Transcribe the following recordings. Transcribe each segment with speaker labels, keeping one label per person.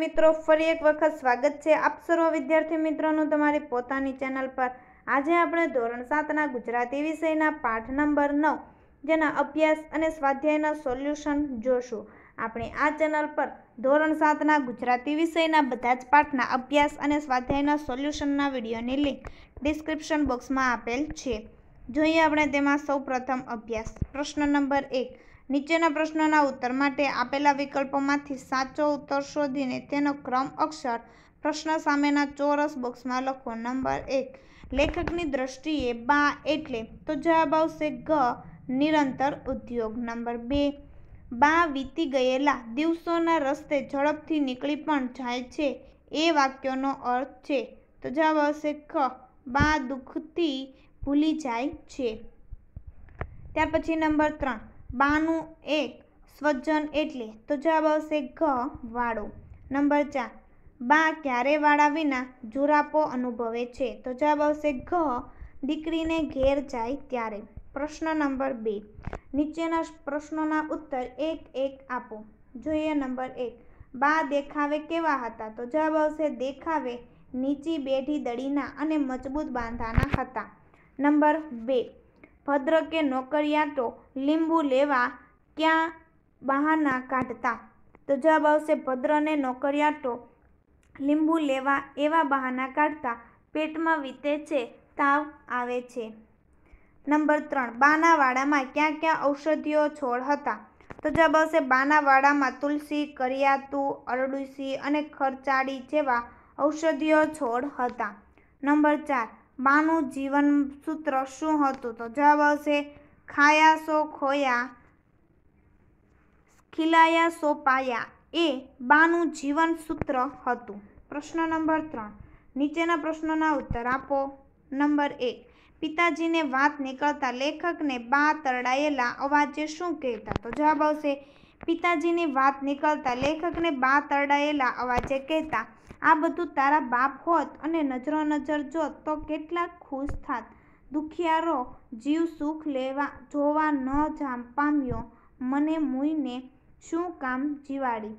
Speaker 1: મિત્રો ફરી એક વખત સ્વાગત છે આપ સર્વ વિદ્યાર્થી મિત્રોનું તમારી પોતાની ચેનલ પર આજે આપણે ધોરણ સાતના ગુજરાતી વિષયના પાઠ નંબર નવ જેના અભ્યાસ અને સ્વાધ્યાયના સોલ્યુશન જોશું આપણે આ ચેનલ પર ધોરણ સાતના ગુજરાતી વિષયના બધા જ પાઠના અભ્યાસ અને સ્વાધ્યાયના સોલ્યુશનના વિડીયોની લિંક ડિસ્ક્રિપ્શન બોક્સમાં આપેલ છે જોઈએ આપણે તેમાં સૌ પ્રથમ અભ્યાસ પ્રશ્ન નંબર એક નીચેના પ્રશ્નના ઉત્તર માટે આપેલા વિકલ્પોમાંથી સાચો ઉત્તર શોધીને તેનો ક્રમ અક્ષર પ્રશ્ન સામેના ચોરસ બોક્સમાં લખો નંબર એક લેખકની દ્રષ્ટિએ બા એટલે તો જવાબ આવશે ગ નિરંતર ઉદ્યોગ નંબર બે બા વીતી ગયેલા દિવસોના રસ્તે ઝડપથી નીકળી પણ જાય છે એ વાક્યનો અર્થ છે તો જવાબ આવશે ખ બા દુઃખથી ભૂલી જાય છે ત્યાર પછી નંબર ત્રણ બાનું એક સ્વજન એટલે તો જવાબ આવશે ઘ વાળો નંબર ચાર બા ક્યારે વાળા વિના જુરાપો અનુભવે છે તો જવાબ આવશે ઘ દીકરીને ઘેર જાય ત્યારે પ્રશ્ન નંબર બે નીચેના પ્રશ્નોના ઉત્તર એક એક આપો જોઈએ નંબર એક બા દેખાવે કેવા હતા તો જવાબ આવશે દેખાવે નીચી બેઠી દડીના અને મજબૂત બાંધાના હતા નંબર બે ભદ્ર કે નોકરિયાતો લીંબુ લેવા ક્યાં બહાના કાઢતા તો જવાબ આવશે ભદ્ર ને નોકરિયાતો લીંબુ લેવા એવા બહાના કાઢતા પેટમાં વીતે છે તાવ આવે છે નંબર ત્રણ બાનાવાડામાં ક્યાં ક્યાં ઔષધિઓ છોડ હતા તો જવાબ આવશે બાનાવાડામાં તુલસી કરિયાતું અરડુસી અને ખરચાળી જેવા ઔષધિઓ છોડ હતા નંબર ચાર માનું જીવન સૂત્ર શું હતું તો જવાબ આવશે ખાયા સો ખોયા ખીલાયા સો પાયા એ બાનું જીવન સૂત્ર હતું પ્રશ્ન નંબર ત્રણ નીચેના પ્રશ્નોના ઉત્તર આપો નંબર એક પિતાજીને વાત નીકળતા લેખકને બા તરડાયેલા અવાજે શું કહેતા તો જવાબ આવશે પિતાજીની વાત નીકળતા લેખકને બા તરડાયેલા અવાજે કહેતા આ બધું તારા બાપ હોત અને નજરો નજર જોત તો કેટલા ખુશ થાત દુખિયારો જીવ સુખ લેવા જોવા ન જામ પામ્યો મને મુઈને શું કામ જીવાડી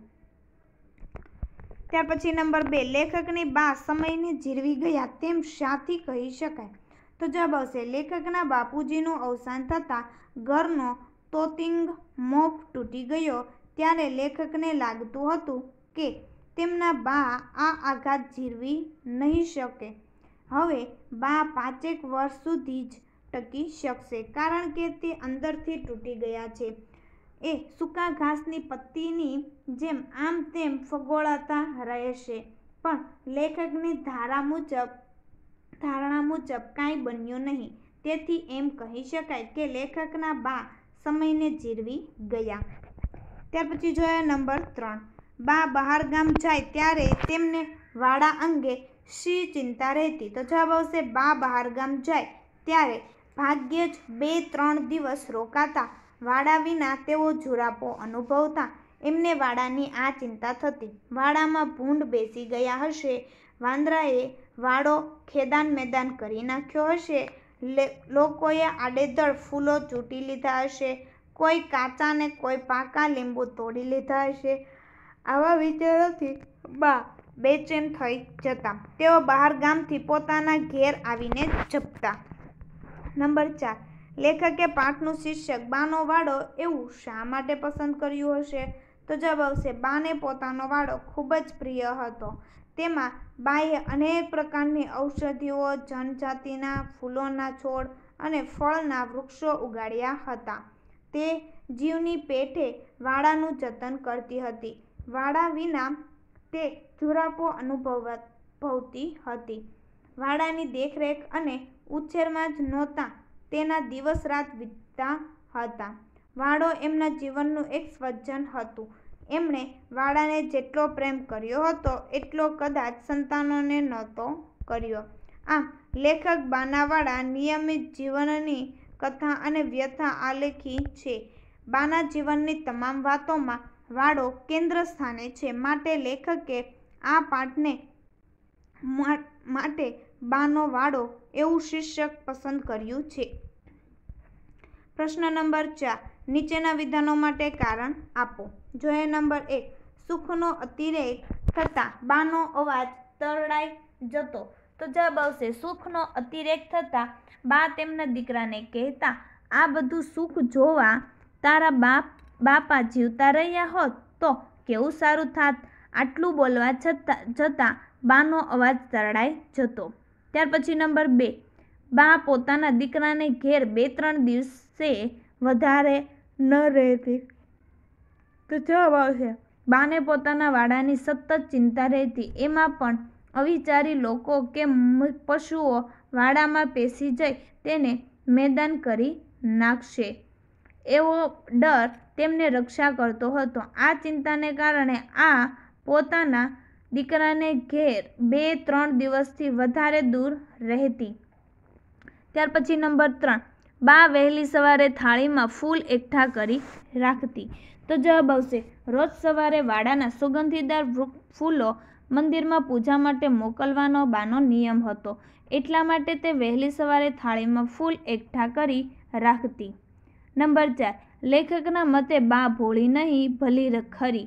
Speaker 1: ત્યાર પછી નંબર બે લેખકની બા સમયને જીરવી ગયા તેમ શાથી કહી શકાય તો જવાબ આવશે લેખકના બાપુજીનું અવસાન થતાં ઘરનો તોતિંગ મોપ તૂટી ગયો ત્યારે લેખકને લાગતું હતું કે તેમના બા આ આઘાત જીરવી નહીં શકે હવે બા પાંચેક વર્ષ સુધી જ ટકી શકશે કારણ કે તે અંદરથી તૂટી ગયા છે એ સૂકા ઘાસની પત્તીની જેમ આમ તેમ ફગોળાતા રહેશે પણ લેખકની ધારા મુજબ ધારણા મુજબ કાંઈ બન્યું નહીં તેથી એમ કહી શકાય કે લેખકના બા સમયને જીરવી ગયા ત્યાર પછી જોયા નંબર ત્રણ બા બહાર ગામ જાય ત્યારે તેમને વાડા અંગે શી ચિંતા રહેતી તો જવાબ આવશે બા બહાર ગામ જાય ત્યારે ભાગ્યે જ બે ત્રણ દિવસ રોકાતા વાડા વિના તેઓ જુરાપો અનુભવતા એમને વાડાની આ ચિંતા થતી વાડામાં ભૂંડ બેસી ગયા હશે વાંદરાએ વાડો ખેદાન મેદાન કરી નાખ્યો હશે લોકોએ આડેધડ ફૂલો ચૂંટી લીધા હશે કોઈ કાચા ને કોઈ પાકા લીંબુ તોડી લીધા હશે આવા વિચારોથી બા બેચેન થઈ જતા તેઓ બહાર ગામથી પોતાના ઘેર આવીને જપતા નંબર ચાર લેખકે પાઠનું શીર્ષક બાનો વાડો એવું શા માટે પસંદ કર્યું હશે તો જવાબ આવશે બાને પોતાનો વાડો ખૂબ જ પ્રિય હતો તેમાં બાએ અનેક પ્રકારની ઔષધિઓ જનજાતિના ફૂલોના છોડ અને ફળના વૃક્ષો ઉગાડ્યા હતા તે જીવની પેઠે વાડાનું જતન કરતી હતી વાળા વિના તે જુરાપો અનુભવતી હતી વાડાની દેખરેખ અને ઉછેરમાં જ નહોતા તેના દિવસ રાત વીતતા હતા વાડો એમના જીવનનું એક સ્વજન હતું એમણે વાડાને જેટલો પ્રેમ કર્યો હતો એટલો કદાચ સંતાનોને નહોતો કર્યો આમ લેખક બાનાવાળા નિયમિત જીવનની કથા અને વ્યથા આલેખી છે બાના જીવનની તમામ વાતોમાં વાળો કેન્દ્ર સ્થાને છે માટે લેખકે આ પાઠને માટે બાનો વાળો એવું શીર્ષક પસંદ કર્યું છે પ્રશ્ન નંબર ચાર નીચેના વિધાનો માટે કારણ આપો જો નંબર એક સુખનો અતિરેક થતાં બાનો અવાજ તરડાઈ જતો તો જવાબ આવશે સુખનો અતિરેક થતાં બા તેમના દીકરાને કહેતા આ બધું સુખ જોવા તારા બાપ બાપા જીવતા રહ્યા હોત તો કેવું સારું થાત આટલું બોલવા છતાં જતાં બાનો અવાજ તરડાઈ જતો ત્યાર પછી નંબર બે બા પોતાના દીકરાને ઘેર બે ત્રણ દિવસે વધારે ન રહેતી તો જવાબ આવશે બાને પોતાના વાડાની સતત ચિંતા રહેતી એમાં પણ અવિચારી લોકો કે પશુઓ વાડામાં પેસી જાય તેને મેદાન કરી નાખશે એવો ડર તેમને રક્ષા કરતો હતો આ ચિંતાને કારણે આ પોતાના દીકરાને ઘેર બે ત્રણ દિવસથી વધારે દૂર રહેતી ત્યાર પછી નંબર ત્રણ બા વહેલી સવારે થાળીમાં ફૂલ એકઠા કરી રાખતી તો જવાબ આવશે રોજ સવારે વાડાના સુગંધીદાર ફૂલો મંદિરમાં પૂજા માટે મોકલવાનો બાનો નિયમ હતો એટલા માટે તે વહેલી સવારે થાળીમાં ફૂલ એકઠા કરી રાખતી નંબર ચાર લેખકના મતે બા ભોળી નહીં ભલી ખરી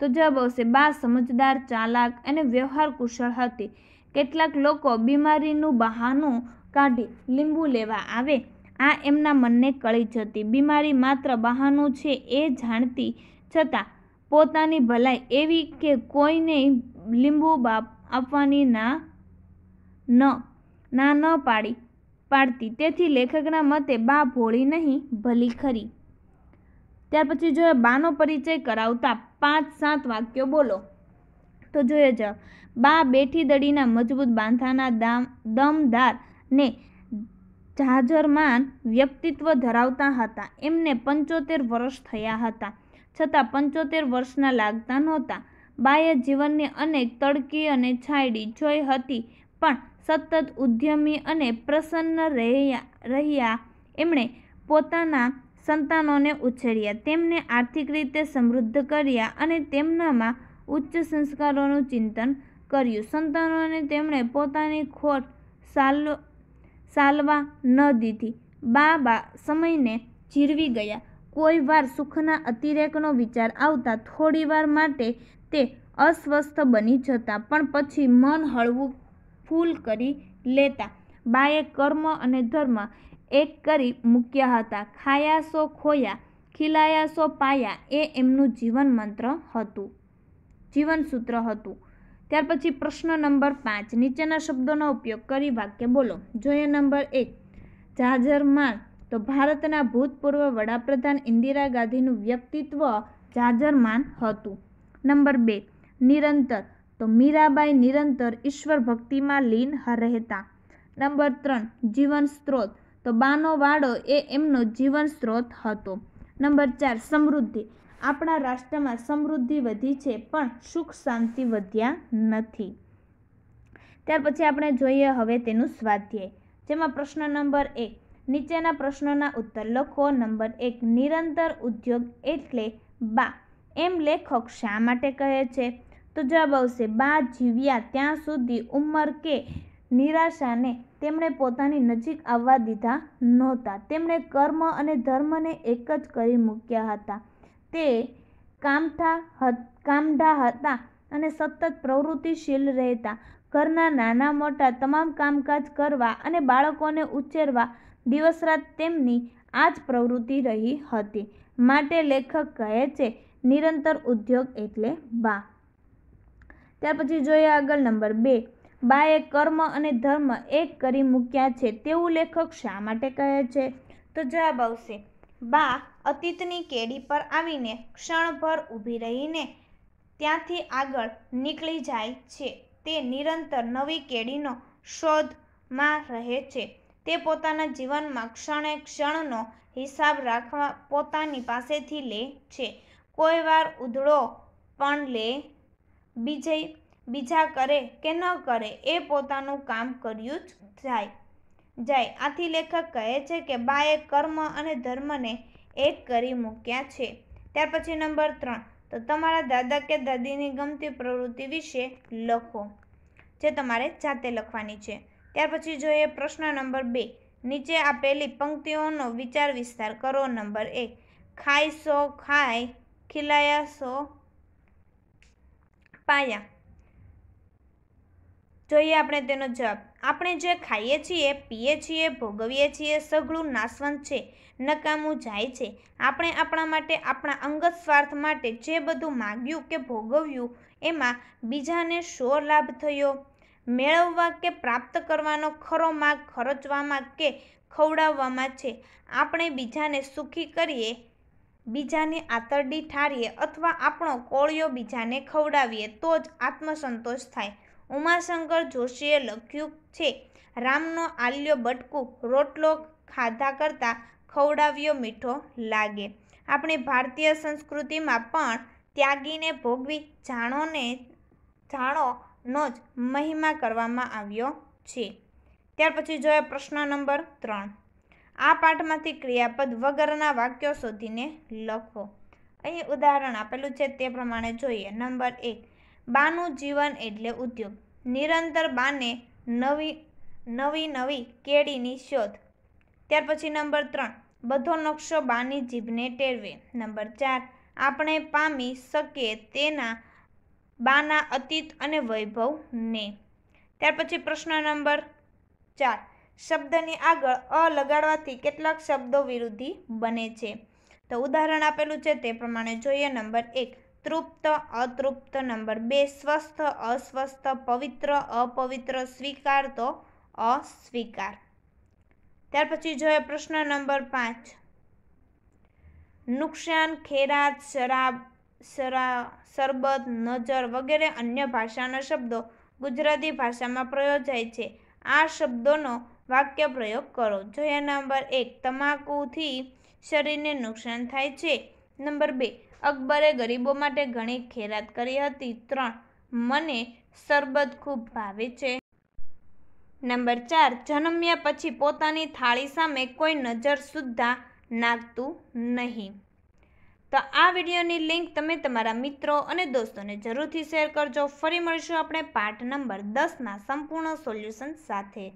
Speaker 1: તો જવાબ આવશે બા સમજદાર ચાલાક અને વ્યવહાર કુશળ હતી કેટલાક લોકો બીમારીનું બહાનું કાઢી લીંબુ લેવા આવે આ એમના મનને કળી જતી બીમારી માત્ર બહાનું છે એ જાણતી છતાં પોતાની ભલાઈ એવી કે કોઈને લીંબુ બાપ આપવાની ના ન ના ન પાડી પાડતી તેથી લેખકના મતે બા ભોળી નહીં ભલી ખરી ત્યાર પછી જોઈએ બાનો પરિચય કરાવતા પાંચ સાત વાક્યો બોલો તો જોઈએ છે બા બેઠી દડીના મજબૂત બાંધાના દામ દમદાર ને જાજરમાન વ્યક્તિત્વ ધરાવતા હતા એમને પંચોતેર વર્ષ થયા હતા છતાં પંચોતેર વર્ષના લાગતા નહોતા બાએ જીવનને અનેક તડકી અને છાયડી જોઈ હતી પણ સતત ઉદ્યમી અને પ્રસન્ન રહ્યા રહ્યા એમણે પોતાના સંતાનોને ઉછેર્યા તેમને આર્થિક રીતે સમૃદ્ધ કર્યા અને તેમનામાં ઉચ્ચ સંસ્કારોનું ચિંતન કર્યું સંતાનોને તેમણે પોતાની ખોટ સાલ સાલવા ન દીધી બાબા સમયને જીરવી ગયા કોઈ વાર સુખના અતિરેકનો વિચાર આવતા થોડીવાર માટે તે અસ્વસ્થ બની જતા પણ પછી મન હળવું ફૂલ કરી લેતા બાએ કર્મ અને ધર્મ એક કરી મૂક્યા હતા ખાયાસો ખોયા ખીલાયાસો પાયા એ એમનું જીવન મંત્ર હતું જીવન સૂત્ર હતું ત્યાર પછી પ્રશ્ન નંબર પાંચ નીચેના શબ્દોનો ઉપયોગ કરી વાક્ય બોલો જોઈએ નંબર એક જાજરમાન તો ભારતના ભૂતપૂર્વ વડાપ્રધાન ઇન્દિરા ગાંધીનું વ્યક્તિત્વ જાજરમાન હતું નંબર બે નિરંતર તો મીરાબાઈ નિરંતર ઈશ્વર ભક્તિમાં લીન રહેતા નંબર ત્રણ જીવન સ્ત્રોત તો બાનો વાડો એ એમનો જીવન સ્ત્રોત હતો નંબર ચાર સમૃદ્ધિ આપણા રાષ્ટ્રમાં સમૃદ્ધિ વધી છે પણ સુખ શાંતિ વધ્યા નથી ત્યાર પછી આપણે જોઈએ હવે તેનું સ્વાધ્યાય જેમાં પ્રશ્ન નંબર એક નીચેના પ્રશ્નોના ઉત્તર લખો નંબર એક નિરંતર ઉદ્યોગ એટલે બા એમ લેખક શા માટે કહે છે તો જવાબ આવશે બા જીવ્યા ત્યાં સુધી ઉંમર કે નિરાશાને તેમણે પોતાની નજીક આવવા દીધા નહોતા તેમણે કર્મ અને ધર્મને એક જ કરી મૂક્યા હતા તે કામઠા કામઢા હતા અને સતત પ્રવૃત્તિશીલ રહેતા ઘરના નાના મોટા તમામ કામકાજ કરવા અને બાળકોને ઉછેરવા દિવસ રાત તેમની આ જ પ્રવૃત્તિ રહી હતી માટે લેખક કહે છે નિરંતર ઉદ્યોગ એટલે બા ત્યાર પછી જોઈએ આગળ નંબર બે બાએ કર્મ અને ધર્મ એક કરી મૂક્યા છે તેવું લેખક શા માટે કહે છે તો જવાબ આવશે બા અતીતની કેડી પર આવીને ક્ષણભર ઊભી રહીને ત્યાંથી આગળ નીકળી જાય છે તે નિરંતર નવી કેડીનો શોધમાં રહે છે તે પોતાના જીવનમાં ક્ષણે ક્ષણનો હિસાબ રાખવા પોતાની પાસેથી લે છે કોઈ વાર ઉધળો પણ લે બીજે બીજા કરે કે ન કરે એ પોતાનું કામ કર્યું જ જાય જાય આથી લેખક કહે છે કે બાએ કર્મ અને ધર્મને એક કરી મૂક્યા છે ત્યાર પછી નંબર ત્રણ તો તમારા દાદા કે દાદીની ગમતી પ્રવૃત્તિ વિશે લખો જે તમારે જાતે લખવાની છે ત્યાર પછી જોઈએ પ્રશ્ન નંબર બે નીચે આપેલી પંક્તિઓનો વિચાર વિસ્તાર કરો નંબર એક ખાય સો ખાય ખિલાયા સો પાયા જોઈએ આપણે તેનો જવાબ આપણે જે ખાઈએ છીએ પીએ છીએ ભોગવીએ છીએ સઘળું નાશવંત છે નકામું જાય છે આપણે આપણા માટે આપણા અંગત સ્વાર્થ માટે જે બધું માગ્યું કે ભોગવ્યું એમાં બીજાને શો લાભ થયો મેળવવા કે પ્રાપ્ત કરવાનો ખરો માર્ગ ખર્ચવામાં કે ખવડાવવામાં છે આપણે બીજાને સુખી કરીએ બીજાને આતરડી ઠારીએ અથવા આપણો કોળિયો બીજાને ખવડાવીએ તો જ આત્મસંતોષ થાય ઉમાશંકર જોશીએ લખ્યું છે રામનો આલ્યો બટકું રોટલો ખાધા કરતાં ખવડાવ્યો મીઠો લાગે આપણી ભારતીય સંસ્કૃતિમાં પણ ત્યાગીને ભોગવી જાણોને જાણોનો જ મહિમા કરવામાં આવ્યો છે ત્યાર પછી જોઈએ પ્રશ્ન નંબર ત્રણ આ પાઠમાંથી ક્રિયાપદ વગરના વાક્યો શોધીને લખો અહીં ઉદાહરણ આપેલું છે તે પ્રમાણે જોઈએ નંબર એક બાનું જીવન એટલે ઉદ્યોગ નિરંતર બાને નવી નવી નવી કેડીની શોધ ત્યાર પછી નંબર ત્રણ બધો નકશો બાની જીભને ટેરવે નંબર ચાર આપણે પામી શકીએ તેના બાના અતીત અને વૈભવને ત્યાર પછી પ્રશ્ન નંબર ચાર શબ્દની આગળ અ લગાડવાથી કેટલાક શબ્દો વિરુદ્ધી બને છે તો ઉદાહરણ આપેલું છે તે પ્રમાણે જોઈએ નંબર એક તૃપ્ત અતૃપ્ત નંબર બે સ્વસ્થ અસ્વસ્થ પવિત્ર અપવિત્ર સ્વીકાર તો અસ્વીકાર ત્યાર પછી જોઈએ પ્રશ્ન નંબર પાંચ નુકસાન ખેરાત શરાબ શરા શરબત નજર વગેરે અન્ય ભાષાના શબ્દો ગુજરાતી ભાષામાં પ્રયોજાય છે આ શબ્દોનો વાક્ય પ્રયોગ કરો જોઈએ નંબર એક તમાકુથી શરીરને નુકસાન થાય છે નંબર બે અકબરે ગરીબો માટે ઘણી ખેરાત કરી હતી ત્રણ મને શરબત ખૂબ ભાવે છે નંબર ચાર જન્મ્યા પછી પોતાની થાળી સામે કોઈ નજર સુદ્ધા નાખતું નહીં તો આ વિડીયોની લિંક તમે તમારા મિત્રો અને દોસ્તોને જરૂરથી શેર કરજો ફરી મળીશું આપણે પાઠ નંબર દસના સંપૂર્ણ સોલ્યુશન સાથે